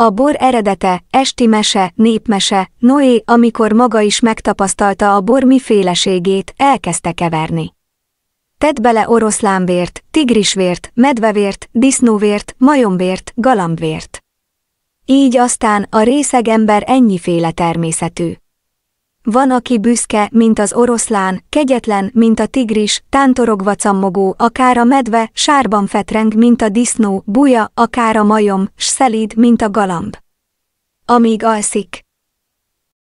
A bor eredete, esti mese, népmese, Noé, amikor maga is megtapasztalta a bor miféleségét, elkezdte keverni. Tedd bele oroszlánvért, tigrisvért, medvevért, disznóvért, majomvért, galambvért. Így aztán a részeg ember ennyiféle természetű. Van, aki büszke, mint az oroszlán, kegyetlen, mint a tigris, tántorogva cammogó, akár a medve, sárban fetreng, mint a disznó, buja, akár a majom, s szelíd, mint a galamb. Amíg alszik.